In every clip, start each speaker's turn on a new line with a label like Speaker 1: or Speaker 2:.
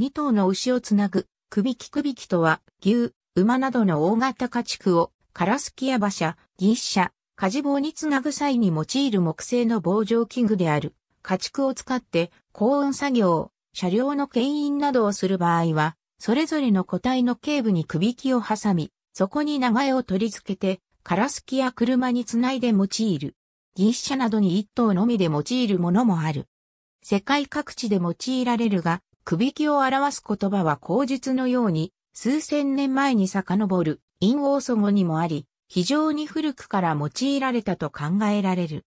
Speaker 1: 2頭の牛をつなぐ、首木首木とは、牛、馬などの大型家畜を、カラスキや馬車、銀車、家事棒につなぐ際に用いる木製の棒状器具である。家畜を使って、高温作業、車両の牽引などをする場合は、それぞれの個体の頸部に首木を挟み、そこに長屋を取り付けて、カラスキや車につないで用いる。銀車などに一頭のみで用いるものもある。世界各地で用いられるが、くびきを表す言葉は口述のように、数千年前に遡る、陰王祖語にもあり、非常に古くから用いられたと考えられる。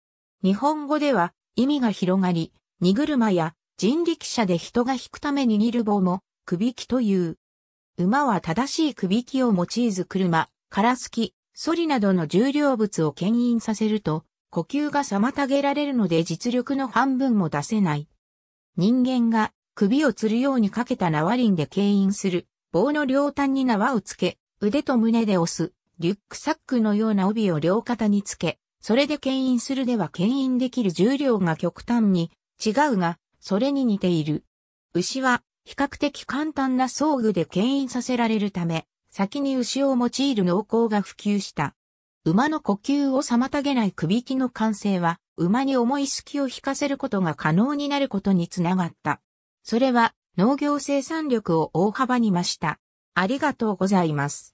Speaker 1: 日本語では、意味が広がり、荷車や人力車で人が引くために荷る棒も、くびきという。馬は正しいくびきを用いず車、からすき、ソリなどの重量物を牽引させると、呼吸が妨げられるので実力の半分も出せない。人間が首を吊るようにかけた縄輪で牽引する、棒の両端に縄をつけ、腕と胸で押す、リュックサックのような帯を両肩につけ、それで牽引するでは牽引できる重量が極端に違うが、それに似ている。牛は比較的簡単な装具で牽引させられるため、先に牛を用いる農耕が普及した。馬の呼吸を妨げない首輝きの完成は、馬に重い隙を引かせることが可能になることにつながった。それは農業生産力を大幅に増した。ありがとうございます。